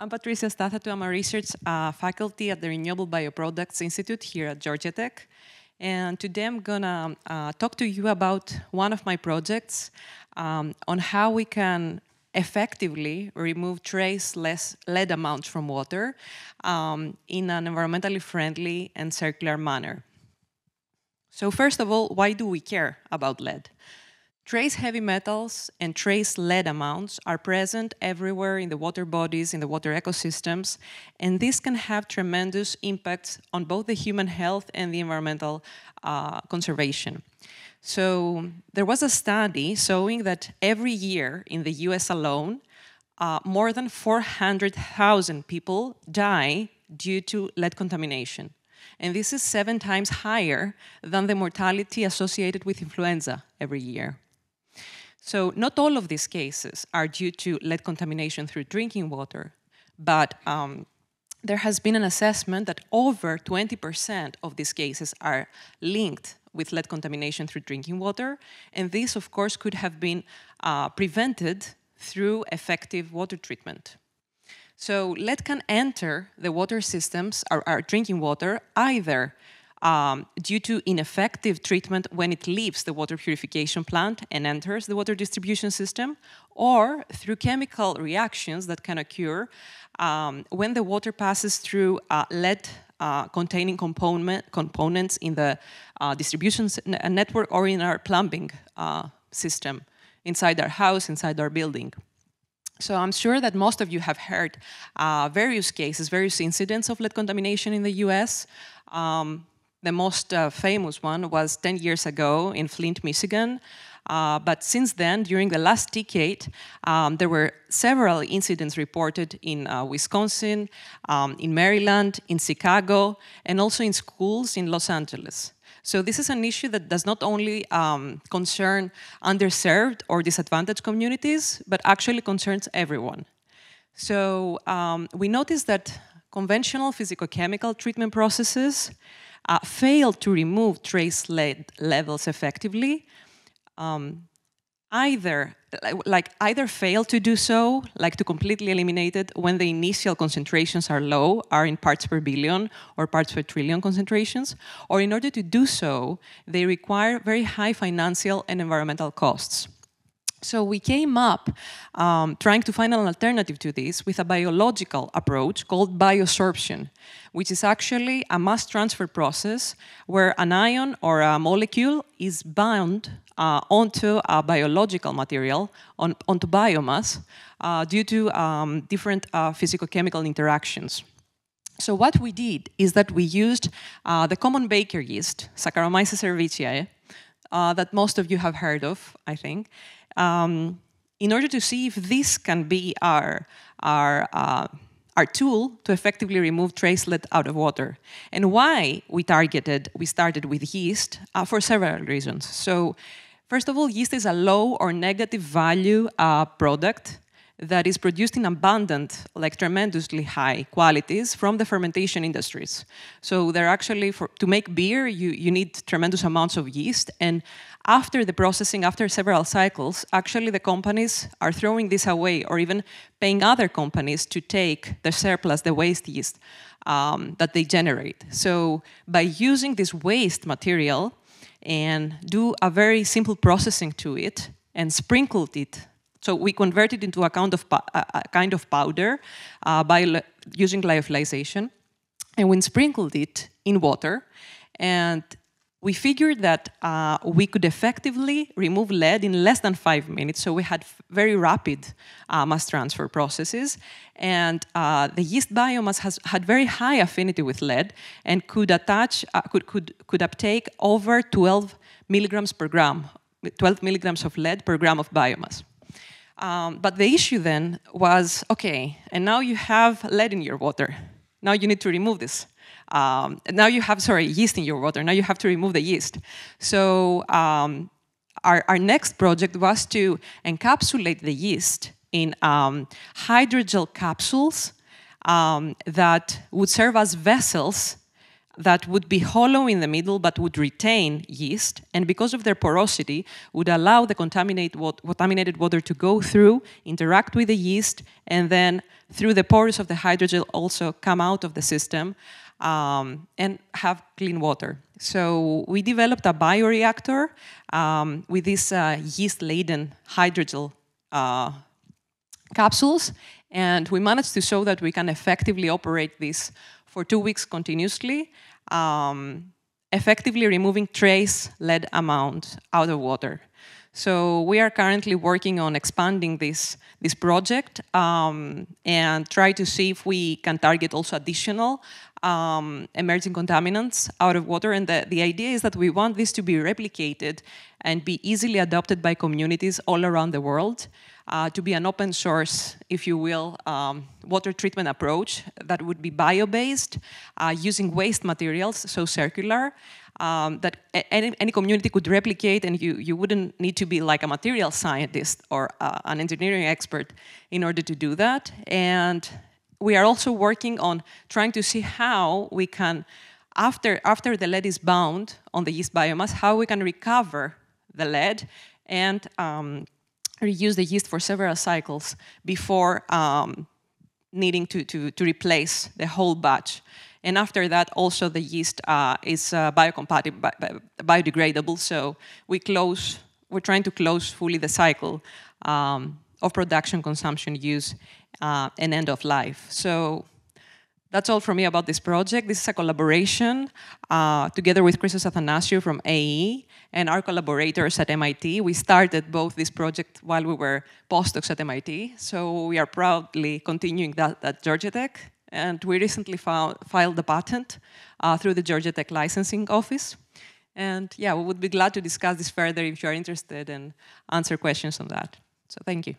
I'm Patricia Stathatu. I'm a research uh, faculty at the Renewable Bioproducts Institute here at Georgia Tech. And today I'm gonna uh, talk to you about one of my projects um, on how we can effectively remove trace less lead amounts from water um, in an environmentally friendly and circular manner. So first of all, why do we care about lead? Trace heavy metals and trace lead amounts are present everywhere in the water bodies, in the water ecosystems, and this can have tremendous impacts on both the human health and the environmental uh, conservation. So there was a study showing that every year in the US alone, uh, more than 400,000 people die due to lead contamination. And this is seven times higher than the mortality associated with influenza every year. So not all of these cases are due to lead contamination through drinking water, but um, there has been an assessment that over 20% of these cases are linked with lead contamination through drinking water. And this, of course, could have been uh, prevented through effective water treatment. So lead can enter the water systems, or our drinking water, either um, due to ineffective treatment when it leaves the water purification plant and enters the water distribution system, or through chemical reactions that can occur um, when the water passes through uh, lead uh, containing component, components in the uh, distribution network or in our plumbing uh, system inside our house, inside our building. So I'm sure that most of you have heard uh, various cases, various incidents of lead contamination in the US. Um, the most uh, famous one was 10 years ago in Flint, Michigan. Uh, but since then, during the last decade, um, there were several incidents reported in uh, Wisconsin, um, in Maryland, in Chicago, and also in schools in Los Angeles. So this is an issue that does not only um, concern underserved or disadvantaged communities, but actually concerns everyone. So um, we noticed that conventional physicochemical treatment processes uh, to remove trace lead levels effectively, um, either like either fail to do so, like to completely eliminate it when the initial concentrations are low, are in parts per billion or parts per trillion concentrations, or in order to do so, they require very high financial and environmental costs. So we came up um, trying to find an alternative to this with a biological approach called biosorption, which is actually a mass transfer process where an ion or a molecule is bound uh, onto a biological material, on, onto biomass, uh, due to um, different uh, physicochemical interactions. So what we did is that we used uh, the common baker yeast, Saccharomyces cerevisiae, uh, that most of you have heard of, I think, um, in order to see if this can be our, our, uh, our tool to effectively remove tracelet out of water. And why we targeted, we started with yeast uh, for several reasons. So first of all, yeast is a low or negative value uh, product that is produced in abundant, like tremendously high qualities from the fermentation industries. So they're actually, for, to make beer, you, you need tremendous amounts of yeast. And after the processing, after several cycles, actually the companies are throwing this away or even paying other companies to take the surplus, the waste yeast um, that they generate. So by using this waste material and do a very simple processing to it and sprinkled it so we convert it into a kind of, a kind of powder uh, by using lyophilization. And we sprinkled it in water. And we figured that uh, we could effectively remove lead in less than five minutes. So we had very rapid uh, mass transfer processes. And uh, the yeast biomass has had very high affinity with lead and could attach, uh, could, could, could uptake over 12 milligrams per gram, 12 milligrams of lead per gram of biomass. Um, but the issue then was, okay, and now you have lead in your water. Now you need to remove this. Um, now you have, sorry, yeast in your water. Now you have to remove the yeast. So um, our, our, next project was to encapsulate the yeast in um, hydrogel capsules um, that would serve as vessels that would be hollow in the middle but would retain yeast, and because of their porosity, would allow the contaminated water to go through, interact with the yeast, and then through the pores of the hydrogel also come out of the system um, and have clean water. So we developed a bioreactor um, with these uh, yeast-laden hydrogel uh, capsules, and we managed to show that we can effectively operate this for two weeks continuously, um, effectively removing trace lead amount out of water. So we are currently working on expanding this, this project um, and try to see if we can target also additional um, emerging contaminants out of water. And the, the idea is that we want this to be replicated and be easily adopted by communities all around the world uh, to be an open source, if you will, um, water treatment approach that would be bio-based, uh, using waste materials, so circular, um, that any, any, community could replicate and you, you wouldn't need to be like a material scientist or uh, an engineering expert in order to do that. And we are also working on trying to see how we can, after, after the lead is bound on the yeast biomass, how we can recover the lead and um, reuse the yeast for several cycles before um, needing to, to, to, replace the whole batch. And after that, also the yeast uh, is uh, biocompatible, bi biodegradable, so we close, we're trying to close fully the cycle um, of production, consumption, use, uh, and end of life. So that's all from me about this project. This is a collaboration uh, together with Christos Athanasiou from AE and our collaborators at MIT. We started both this project while we were postdocs at MIT, so we are proudly continuing that at Georgia Tech. And we recently filed the patent uh, through the Georgia Tech Licensing Office. And yeah, we would be glad to discuss this further if you are interested and answer questions on that. So thank you.